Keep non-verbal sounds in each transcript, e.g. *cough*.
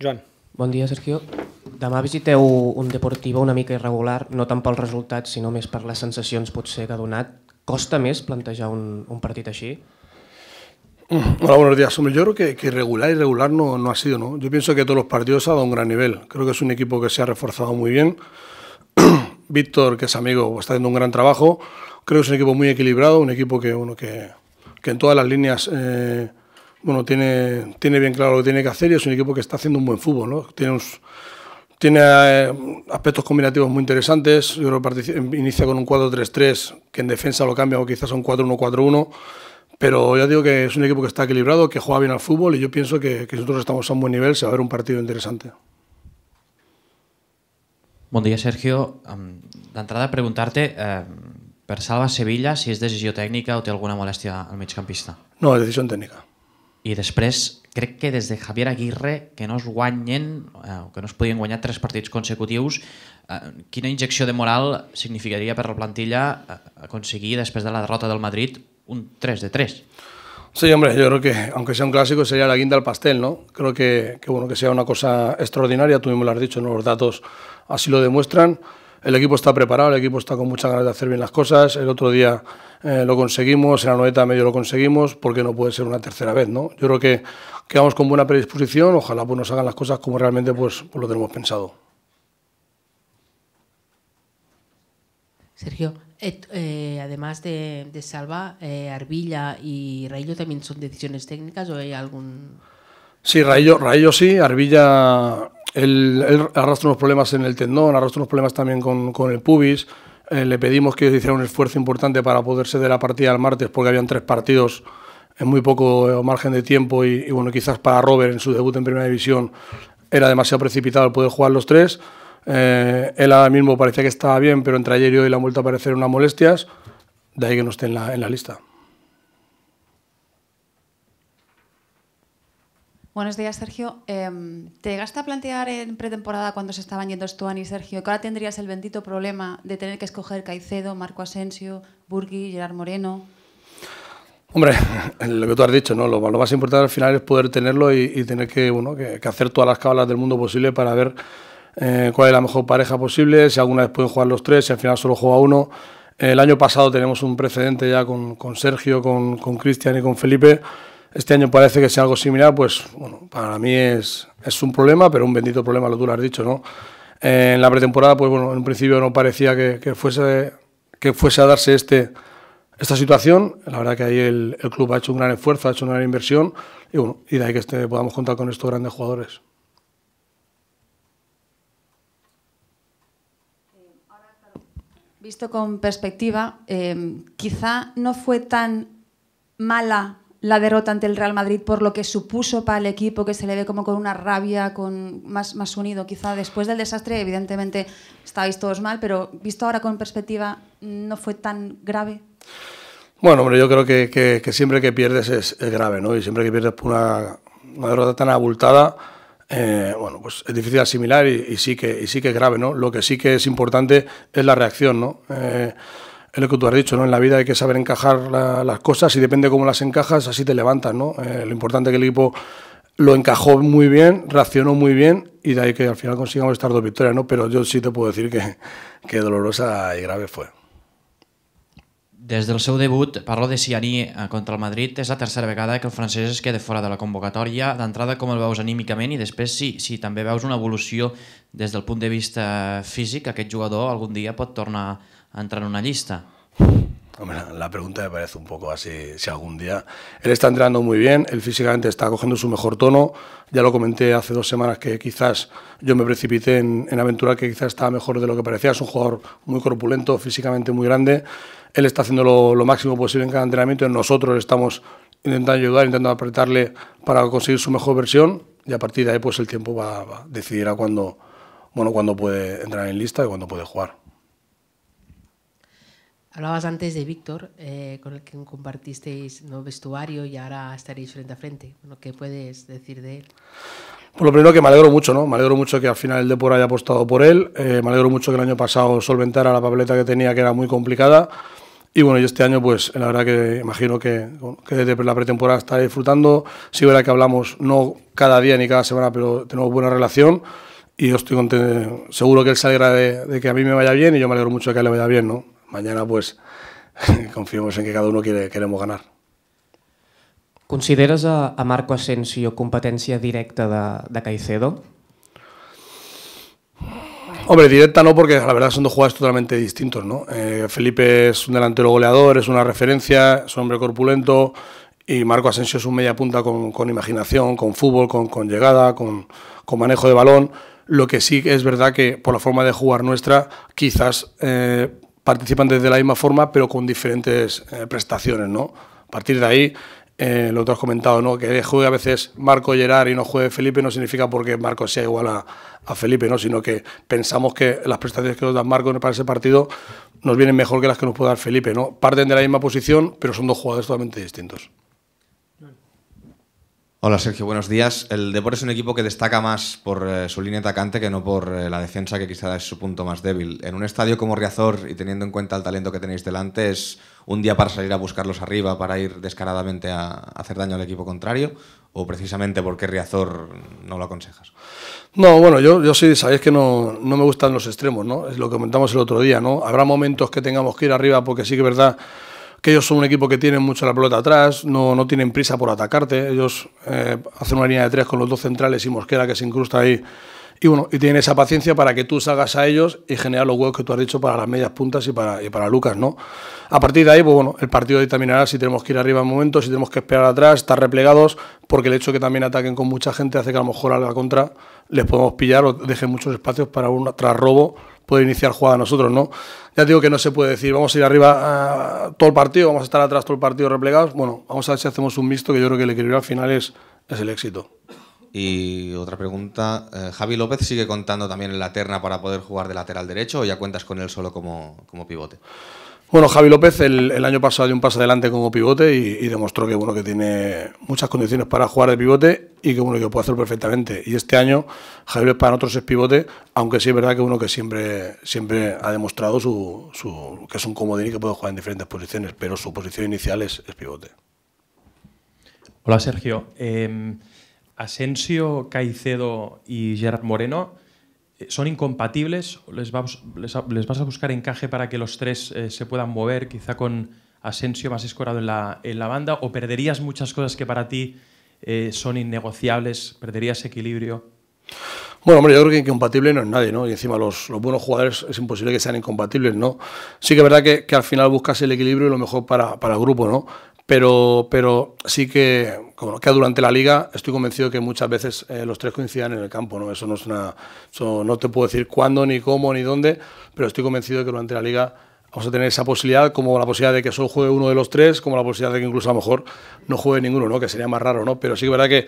Joan. Bon dia, Sergio. Demà visiteu un Deportivo una mica irregular, no tant pels resultats, sinó més per les sensacions potser que ha donat. Costa més plantejar un, un partit així? Mm, hola, buenos días. yo creo que, que irregular, regular no, no ha sido, ¿no? Yo pienso que todos los partidos ha dado un gran nivel. Creo que es un equipo que se ha reforzado muy bien. *clears throat* Víctor, que es amigo, está haciendo un gran trabajo. Creo que es un equipo muy equilibrado, un equipo que, que, en todas las líneas eh, bueno, tiene, tiene bien claro lo que tiene que hacer y es un equipo que está haciendo un buen fútbol, ¿no? Tiene tiene eh, aspectos combinativos muy interesantes. Yo creo que inicia con un 4-3-3, que en defensa lo cambia o quizás un 4-1-4-1. Pero ya digo que es un equipo que está equilibrado, que juega bien al fútbol y yo pienso que, que nosotros estamos a un buen nivel, se va a ver un partido interesante. Buen día Sergio. la em, entrada preguntarte preguntarte, eh, per Sevilla si es decisión técnica o tiene alguna molestia al migcampista. No, es decisión técnica I després, crec que des de Javier Aguirre, que no es guanyen, eh, que no es podien guanyar tres partits consecutius, eh, quina injecció de moral significaria per la plantilla eh, aconseguir, després de la derrota del Madrid, un 3 de 3? Sí, hombre, yo creo que aunque sea un clásico sería la guinda al pastel, ¿no? Creo que, que bueno que sea una cosa extraordinaria, tú mismo lo has dicho, ¿no? los datos así lo demuestran. El equipo está preparado, el equipo está con muchas ganas de hacer bien las cosas. El otro día eh, lo conseguimos, en la noveta medio lo conseguimos, porque no puede ser una tercera vez, ¿no? Yo creo que, quedamos con buena predisposición, ojalá pues, nos hagan las cosas como realmente pues, pues lo tenemos pensado. Sergio, eh, eh, además de, Salva, Arbilla y Rayo también son decisiones técnicas o hay algún... Sí, Raillo, sí, Arbilla él, arrastró arrastra unos problemas en el tendón, arrastra unos problemas también con, el pubis. Eh, le pedimos que hiciera un esfuerzo importante para poderse de la partida el martes, porque habían tres partidos en muy poco eh, margen de tiempo. Y, bueno, quizás para Robert en su debut en Primera División era demasiado precipitado el poder jugar los tres. Eh, él ahora mismo parecía que estaba bien, pero entre ayer y hoy le han vuelto a aparecer unas molestias, de ahí que no esté en la lista. Buenos días, Sergio. Em, ¿Te gasta plantear en pretemporada cuando se estaban yendo Stuani y Sergio que tendrías el bendito problema de tener que escoger Caicedo, Marco Asensio, Burgui, Gerard Moreno? Hombre, lo que tú has dicho, ¿no? Lo, más importante al final es poder tenerlo y, tener que, uno que, hacer todas las cábalas del mundo posible para ver eh, cuál es la mejor pareja posible, si alguna vez pueden jugar los tres, si al final solo juega uno. El año pasado tenemos un precedente ya con, Sergio, con Cristian y con Felipe. Este año parece que sea algo similar, pues bueno, para mí es, un problema, pero un bendito problema, lo tú lo has dicho, ¿no? Eh, en la pretemporada, pues bueno, en principio no parecía que, fuese, que fuese a darse este, esta situación. La verdad que ahí el, club ha hecho un gran esfuerzo, ha hecho una gran inversión y bueno, y de ahí que este, podamos contar con estos grandes jugadores. Visto con perspectiva, eh, quizá no fue tan mala la derrota ante el Real Madrid por lo que supuso para el equipo, que se le ve como con una rabia, con más, más unido. Quizá después del desastre, evidentemente, estáis todos mal, pero visto ahora con perspectiva, ¿no fue tan grave? Bueno, hombre, yo creo que, siempre que pierdes es, grave, ¿no? Y siempre que pierdes por una, una derrota tan abultada, eh, bueno, pues es difícil asimilar y, sí que, sí que es grave, ¿no? Lo que sí que es importante es la reacción, ¿no? Eh, es lo que tú has dicho, ¿no? En la vida hay que saber encajar las cosas y depende cómo las encajas, así te levantas, ¿no? Eh, lo importante es que el equipo lo encajó muy bien, reaccionó muy bien y de ahí que al final consigamos estas dos victorias, ¿no? Pero yo sí te puedo decir que, que dolorosa y grave fue. Des del seu debut, parlo de Siani eh, contra el Madrid, és la tercera vegada que el francès es queda fora de la convocatòria. D'entrada, com el veus anímicament i després si, sí, si sí, també veus una evolució des del punt de vista físic, aquest jugador algun dia pot tornar a entrar en una llista. la pregunta me parece un poco así, si algún día... Él está entrenando muy bien, él físicamente está cogiendo su mejor tono, ya lo comenté hace dos semanas que quizás yo me precipité en, en aventura que quizás estaba mejor de lo que parecía, es un jugador muy corpulento, físicamente muy grande, él está haciendo lo, máximo posible en cada entrenamiento, nosotros estamos intentando ayudar, intentando apretarle para conseguir su mejor versión y a partir de ahí pues el tiempo va, decidir a cuándo bueno, cuando puede entrar en lista y cuándo puede jugar. Hablabas antes de Víctor, eh, con el que compartisteis ¿no? vestuario y ahora estaréis frente a frente. ¿Qué puedes decir de él? Pues lo primero que me alegro mucho, ¿no? Me alegro mucho que al final el Depor haya apostado por él. Eh, me alegro mucho que el año pasado solventara la papeleta que tenía, que era muy complicada. Y bueno, y este año, pues la verdad que imagino que, desde la pretemporada está disfrutando. Sí, verdad que hablamos no cada día ni cada semana, pero tenemos buena relación. Y yo estoy seguro que él se alegra de, de, que a mí me vaya bien y yo me alegro mucho de que a él le vaya bien, ¿no? Mañana, pues, *laughs* confiemos en que cada uno queremos ganar. ¿Consideras a, Marco Asensio competencia directa de, Caicedo? Hombre, directa no, porque la verdad son dos jugadores totalmente distintos, ¿no? Eh, Felipe es un delantero goleador, es una referencia, es un hombre corpulento y Marco Asensio es un media punta con, imaginación, con fútbol, con, llegada, con, manejo de balón. Lo que sí es verdad que por la forma de jugar nuestra, quizás eh, participantes de la misma forma, pero con diferentes eh, prestaciones, ¿no? A partir de ahí, eh, lo que has comentado, ¿no? Que juegue a veces Marco Gerard y no juegue Felipe no significa porque Marco sea igual a, Felipe, ¿no? Sino que pensamos que las prestaciones que nos da Marco para ese partido nos vienen mejor que las que nos puede dar Felipe, ¿no? Parten de la misma posición, pero son dos jugadores totalmente distintos. Hola Sergio, buenos días. El Depor es un equipo que destaca más por eh, su línea atacante que no por eh, la defensa, que quizá es su punto más débil. En un estadio como Riazor y teniendo en cuenta el talento que tenéis delante, ¿es un día para salir a buscarlos arriba, para ir descaradamente a, hacer daño al equipo contrario? ¿O precisamente porque Riazor no lo aconsejas? No, bueno, yo, yo sí, sabéis que no, no me gustan los extremos, ¿no? Es lo que comentamos el otro día, ¿no? Habrá momentos que tengamos que ir arriba porque sí que es verdad que ellos son un equipo que tienen mucho la pelota atrás, no, no tienen prisa por atacarte. Ellos eh, hacen una línea de tres con los dos centrales y Mosquera que se incrusta ahí y bueno, y tienen esa paciencia para que tú salgas a ellos y generar los huevos que tú has dicho para las medias puntas y para, Lucas, ¿no? A partir de ahí, pues bueno, el partido determinará si tenemos que ir arriba en momentos, si tenemos que esperar atrás, estar replegados, porque el hecho de que también ataquen con mucha gente hace que a lo mejor a la contra les podemos pillar o dejen muchos espacios para un trasrobo, poder iniciar jugada nosotros, ¿no? Ya digo que no se puede decir, vamos a ir arriba ah, todo el partido, vamos a estar atrás todo el partido replegados. Bueno, vamos a ver si hacemos un mixto que yo creo que el equilibrio al final es el éxito. Y otra pregunta, eh, ¿Javi López sigue contando también en la terna para poder jugar de lateral derecho o ya cuentas con él solo como, pivote? Bueno, Javi López el, año pasado dio un paso adelante como pivote y, demostró que bueno que tiene muchas condiciones para jugar de pivote y que bueno que puede hacer perfectamente. Y este año Javi López para nosotros es pivote, aunque sí es verdad que uno que siempre siempre ha demostrado su, que es un comodín y que puede jugar en diferentes posiciones, pero su posición inicial es, pivote. Hola Sergio. Em, Asensio, Caicedo y Gerard Moreno eh, son incompatibles. ¿Les, vas a buscar encaje para que los tres eh, se puedan mover, quizá con Asensio más escorado en la, banda? ¿O perderías muchas cosas que para ti eh, son innegociables? ¿Perderías equilibrio? Bueno, hombre, yo creo que incompatible no es nadie, ¿no? Y encima los, buenos jugadores es imposible que sean incompatibles, ¿no? Sí que es verdad que, al final buscas el equilibrio y lo mejor para, para, el grupo, ¿no? pero, pero sí que, como que durante la liga, estoy convencido que muchas veces eh, los tres coincidan en el campo, ¿no? Eso no es una. no te puedo decir cuándo, ni cómo, ni dónde, pero estoy convencido de que durante la liga vamos a tener esa posibilidad, como la posibilidad de que solo juegue uno de los tres, como la posibilidad de que incluso a lo mejor no juegue ninguno, ¿no? Que sería más raro, ¿no? Pero sí que verdad que,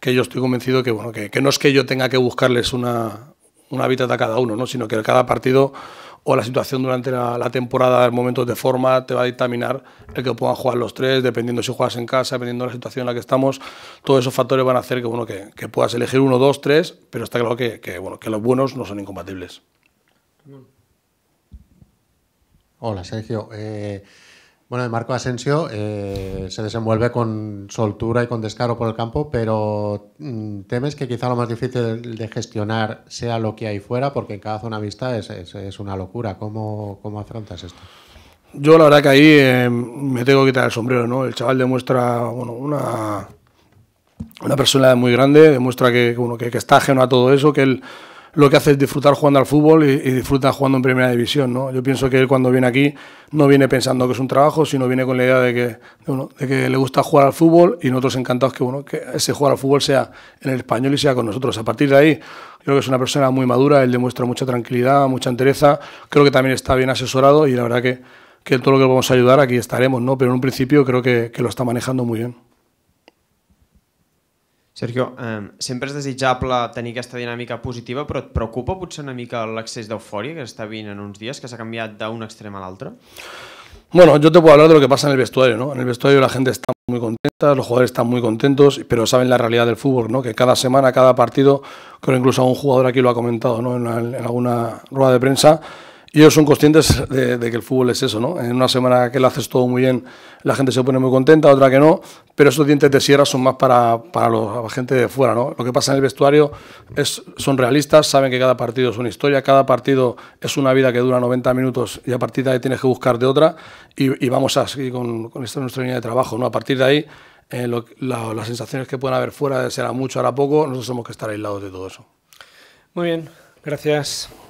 que yo estoy convencido que, bueno, que, que no es que yo tenga que buscarles una, un hábitat a cada uno, ¿no? Sino que cada partido o la situación durante la, temporada, el momento de forma, te va a dictaminar el que puedan jugar los tres, dependiendo si juegas en casa, dependiendo de la situación en la que estamos. Todos esos factores van a hacer que, bueno, que, puedas elegir uno, dos, tres, pero está claro que, bueno, que los buenos no son incompatibles. Hola, Sergio. Eh, bueno, el Marco Asensio eh, se desenvuelve con soltura y con descaro por el campo, pero mm, temes que quizá lo más difícil de gestionar sea lo que hay fuera, porque en cada zona vista es, una locura. ¿Cómo, afrontas esto? Yo la verdad que ahí eh, me tengo que quitar el sombrero, ¿no? El chaval demuestra, bueno, una, una personalidad muy grande, demuestra que, bueno, que, que está ajeno a todo eso, que él lo que hace es disfrutar jugando al fútbol y, disfruta jugando en primera división. ¿no? Yo pienso que él cuando viene aquí no viene pensando que es un trabajo, sino viene con la idea de que, de, que le gusta jugar al fútbol y nosotros encantados que, bueno, que ese jugar al fútbol sea en el español y sea con nosotros. A partir de ahí, creo que es una persona muy madura, él demuestra mucha tranquilidad, mucha entereza, creo que también está bien asesorado y la verdad que, que todo lo que vamos a ayudar aquí estaremos, ¿no? pero en un principio creo que, que lo está manejando muy bien. Sergio, eh, sempre és desitjable tenir aquesta dinàmica positiva, però et preocupa potser una mica l'accés d'eufòria que està vint en uns dies, que s'ha canviat d'un extrem a l'altre? Bueno, yo te puedo hablar de lo que pasa en el vestuario, ¿no? En el vestuario la gente está muy contenta, los jugadores están muy contentos, pero saben la realidad del fútbol, ¿no? Que cada semana, cada partido, creo incluso a un jugador aquí lo ha comentado, ¿no? En, en alguna rueda de prensa, Y ellos son conscientes de, que el fútbol es eso, ¿no? En una semana que lo haces todo muy bien, la gente se pone muy contenta, otra que no, pero esos dientes de sierra son más para, para los, la gente de fuera, ¿no? Lo que pasa en el vestuario es, son realistas, saben que cada partido es una historia, cada partido es una vida que dura 90 minutos y a partir de ahí tienes que buscar de otra y, vamos a seguir con, con esta nuestra línea de trabajo, ¿no? A partir de ahí, eh, las sensaciones que puedan haber fuera, será mucho, hará poco, nosotros tenemos que estar aislados de todo eso. Muy bien, gracias.